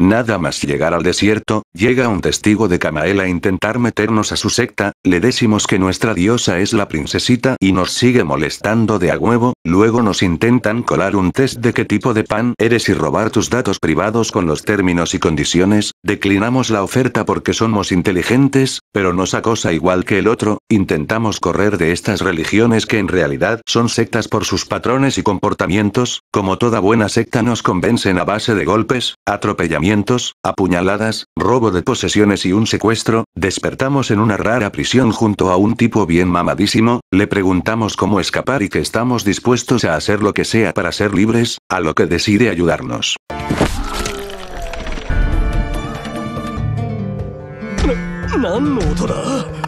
Nada más llegar al desierto, llega un testigo de Kamael a intentar meternos a su secta, le decimos que nuestra diosa es la princesita y nos sigue molestando de a huevo, luego nos intentan colar un test de qué tipo de pan eres y robar tus datos privados con los términos y condiciones, Declinamos la oferta porque somos inteligentes, pero nos acosa igual que el otro, intentamos correr de estas religiones que en realidad son sectas por sus patrones y comportamientos, como toda buena secta nos convencen a base de golpes, atropellamientos, apuñaladas, robo de posesiones y un secuestro, despertamos en una rara prisión junto a un tipo bien mamadísimo, le preguntamos cómo escapar y que estamos dispuestos a hacer lo que sea para ser libres, a lo que decide ayudarnos. 何の音だ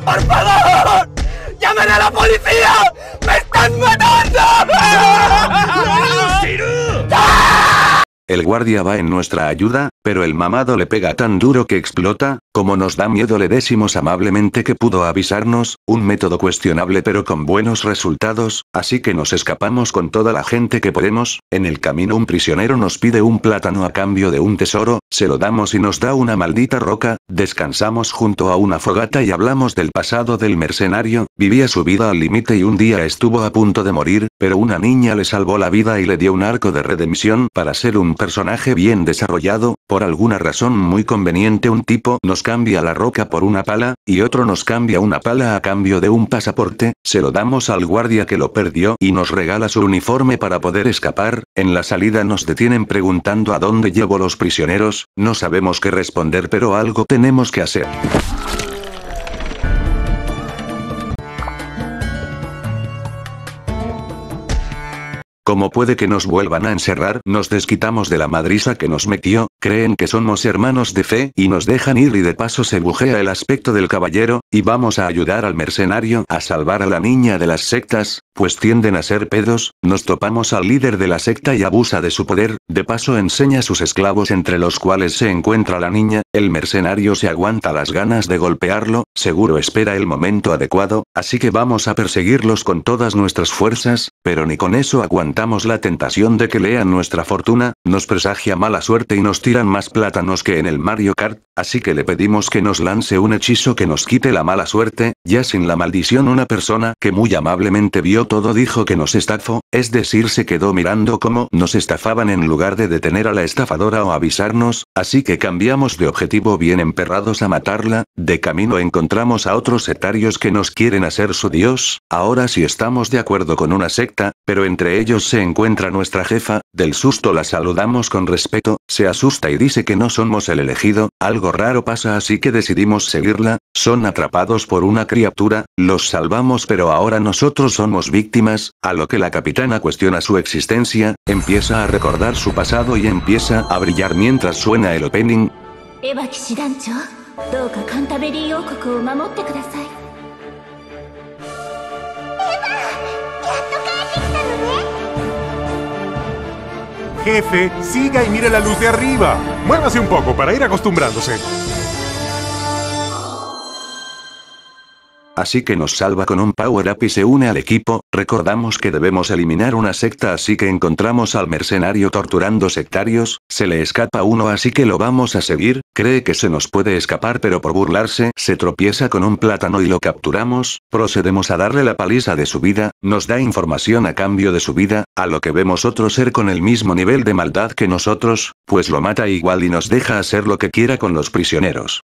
¡Por favor! ¡Llamen a la policía! ¡Me están matando! El guardia va en nuestra ayuda, pero el mamado le pega tan duro que explota, como nos da miedo le decimos amablemente que pudo avisarnos, un método cuestionable pero con buenos resultados, así que nos escapamos con toda la gente que podemos, en el camino un prisionero nos pide un plátano a cambio de un tesoro, se lo damos y nos da una maldita roca, descansamos junto a una fogata y hablamos del pasado del mercenario, vivía su vida al límite y un día estuvo a punto de morir, pero una niña le salvó la vida y le dio un arco de redención para ser un personaje bien desarrollado, por alguna razón muy conveniente un tipo nos cambia la roca por una pala, y otro nos cambia una pala a cambio de un pasaporte, se lo damos al guardia que lo perdió y nos regala su uniforme para poder escapar, en la salida nos detienen preguntando a dónde llevo los prisioneros, no sabemos qué responder pero algo tenemos que hacer. Como puede que nos vuelvan a encerrar, nos desquitamos de la madriza que nos metió, Creen que somos hermanos de fe y nos dejan ir y de paso se bujea el aspecto del caballero, y vamos a ayudar al mercenario a salvar a la niña de las sectas, pues tienden a ser pedos, nos topamos al líder de la secta y abusa de su poder, de paso enseña a sus esclavos entre los cuales se encuentra la niña, el mercenario se aguanta las ganas de golpearlo, seguro espera el momento adecuado, así que vamos a perseguirlos con todas nuestras fuerzas, pero ni con eso aguantamos la tentación de que lean nuestra fortuna, nos presagia mala suerte y nos tira más plátanos que en el Mario Kart, así que le pedimos que nos lance un hechizo que nos quite la mala suerte, ya sin la maldición una persona que muy amablemente vio todo dijo que nos estafó, es decir se quedó mirando cómo nos estafaban en lugar de detener a la estafadora o avisarnos, Así que cambiamos de objetivo bien emperrados a matarla, de camino encontramos a otros etarios que nos quieren hacer su dios, ahora sí estamos de acuerdo con una secta, pero entre ellos se encuentra nuestra jefa, del susto la saludamos con respeto, se asusta y dice que no somos el elegido, algo raro pasa así que decidimos seguirla, son atrapados por una criatura, los salvamos pero ahora nosotros somos víctimas, a lo que la capitana cuestiona su existencia, empieza a recordar su pasado y empieza a brillar mientras suena ¿eh? Jefe, siga y mire la luz de arriba. Muévase un poco para ir acostumbrándose. así que nos salva con un power up y se une al equipo, recordamos que debemos eliminar una secta así que encontramos al mercenario torturando sectarios, se le escapa uno así que lo vamos a seguir, cree que se nos puede escapar pero por burlarse se tropieza con un plátano y lo capturamos, procedemos a darle la paliza de su vida, nos da información a cambio de su vida, a lo que vemos otro ser con el mismo nivel de maldad que nosotros, pues lo mata igual y nos deja hacer lo que quiera con los prisioneros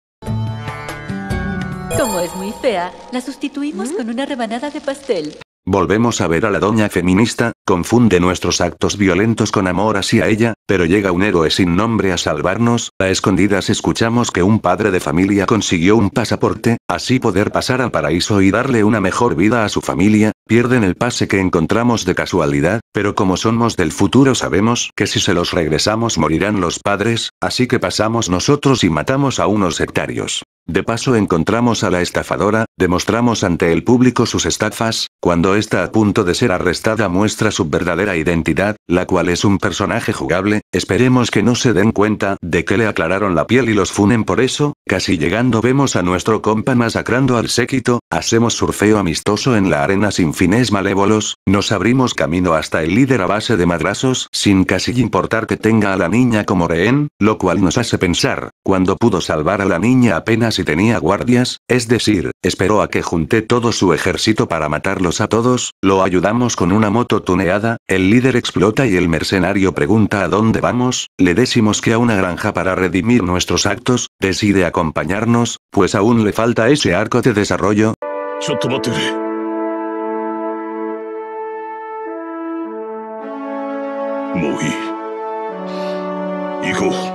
es muy fea, la sustituimos ¿Mm? con una rebanada de pastel. Volvemos a ver a la doña feminista, confunde nuestros actos violentos con amor hacia ella, pero llega un héroe sin nombre a salvarnos, a escondidas escuchamos que un padre de familia consiguió un pasaporte, así poder pasar al paraíso y darle una mejor vida a su familia, pierden el pase que encontramos de casualidad, pero como somos del futuro sabemos que si se los regresamos morirán los padres, así que pasamos nosotros y matamos a unos sectarios. De paso encontramos a la estafadora, demostramos ante el público sus estafas, cuando está a punto de ser arrestada muestra su verdadera identidad, la cual es un personaje jugable, esperemos que no se den cuenta de que le aclararon la piel y los funen por eso, casi llegando vemos a nuestro compa masacrando al séquito, hacemos surfeo amistoso en la arena sin fines malévolos, nos abrimos camino hasta el líder a base de madrazos sin casi importar que tenga a la niña como rehén, lo cual nos hace pensar, cuando pudo salvar a la niña apenas si tenía guardias, es decir, esperó a que junte todo su ejército para matarlos a todos, lo ayudamos con una moto tuneada, el líder explota y el mercenario pregunta a dónde vamos, le decimos que a una granja para redimir nuestros actos, decide acompañarnos, pues aún le falta ese arco de desarrollo. Muy. Hijo.